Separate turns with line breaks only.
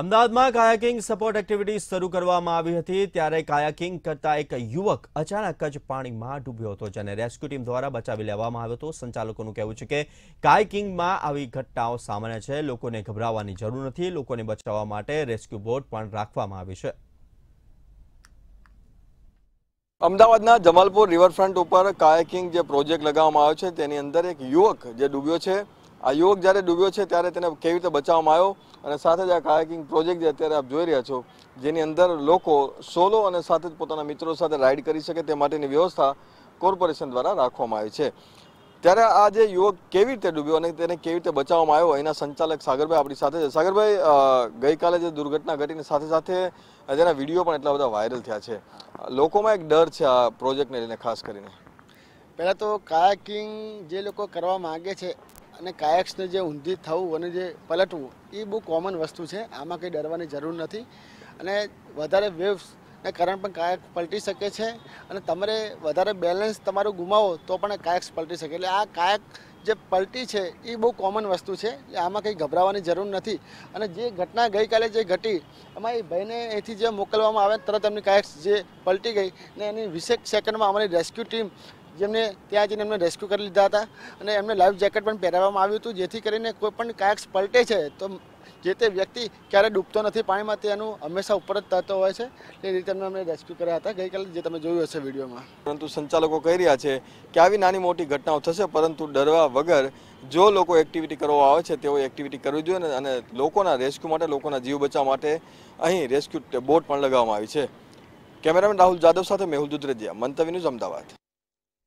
અમદાવાદમાં kayaking support activity શરૂ કરવામાં આવી હતી ત્યારે કાયાકિંગ કરતા એક યુવક અચાનક જ પાણીમાં ડૂબ્યો હતો જેને રેસ્ક્યુ ટીમ દ્વારા બચાવી લેવામાં આવ્યો હતો સંચાલકોનું કહેવું છે કે કાયાકિંગમાં આવી ઘટનાઓ સામાન્ય છે લોકોને ગભરાવાની જરૂર નથી લોકોને બચાવવા માટે રેસ્ક્યુ બોટ પણ રાખવામાં આવી છે
અમદાવાદના જમાલપુર રિવરફ્રન્ટ ઉપર કાયાકિંગ જે પ્રોજેક્ટ લગાવવામાં આવ્યો છે તેની અંદર એક યુવક જે ડૂબ્યો છે આ યુવક જ્યારે ડૂબ્યો છે ત્યારે તેને કેવી રીતે બચાવવામાં આવ્યો અને સાથે જ આ કાયાકિંગ પ્રોજેક્ટ જે અત્યારે આપ જોઈ રહ્યા છો જેની અંદર લોકો સોલો અને સાથે જ પોતાના મિત્રો સાથે રાઇડ કરી શકે તે માટેની વ્યવસ્થા કોર્પોરેશન દ્વારા રાખવામાં આવી છે ત્યારે આ જે યુવક કેવી રીતે ડૂબ્યો અને તેને કેવી રીતે બચાવવામાં આવ્યો એના સંચાલક સાગરભાઈ આપણી સાથે છે સાગરભાઈ ગઈકાલે જે દુર્ઘટના ઘટીની સાથે સાથે તેના વિડીયો પણ એટલા બધા વાયરલ થયા છે લોકોમાં એક ડર છે આ પ્રોજેક્ટને લઈને ખાસ કરીને
પહેલાં તો કાયાકિંગ જે લોકો કરવા માગે છે અને કાયક્સને જે ઊંધી થવું અને જે પલટવું એ બહુ કોમન વસ્તુ છે આમાં કંઈ ડરવાની જરૂર નથી અને વધારે વેવ્સને કારણ પણ કાયક પલટી શકે છે અને તમારે વધારે બેલેન્સ તમારું ગુમાવો તો પણ કાયક્સ પલટી શકે એટલે આ કાયક જે પલટી છે એ બહુ કોમન વસ્તુ છે એટલે આમાં કંઈ ગભરાવાની જરૂર નથી અને જે ઘટના ગઈકાલે જે ઘટી એમાં એ ભાઈને અહીંથી જે મોકલવામાં આવે તરત એમની કાયક જે પલટી ગઈ ને એની વીસેક સેકન્ડમાં અમારી રેસ્ક્યુ ટીમ જેમને ત્યાં જઈને એમને રેસ્ક્યુ કરી લીધા હતા અને એમને લાઈફ જેકેટ પણ પહેરાવવામાં આવ્યું હતું જેથી કરીને કોઈ પણ કાયક્સ પલટે છે તો જે તે વ્યક્તિ ક્યારે ડૂબતો નથી પાણીમાં તેનું હંમેશા ઉપર જ થતો હોય છે એ રીતે અમે અમને રેસ્ક્યુ કર્યા હતા ગઈકાલે જે તમે જોયું હશે વિડીયોમાં
પરંતુ સંચાલકો કહી રહ્યા છે કે આવી નાની મોટી ઘટનાઓ થશે પરંતુ ડરવા વગર જો લોકો એક્ટિવિટી કરવા આવે છે તેઓ એક્ટિવિટી કરવી જોઈએ અને લોકોના રેસ્ક્યુ માટે લોકોના જીવ બચાવવા માટે અહીં રેસ્ક્યુ બોટ પણ લગાવવામાં આવી છે કેમેરામેન રાહુલ જાદવ સાથે મેહુલ દુધરેજિયા મંતવ્ય ન્યૂઝ અમદાવાદ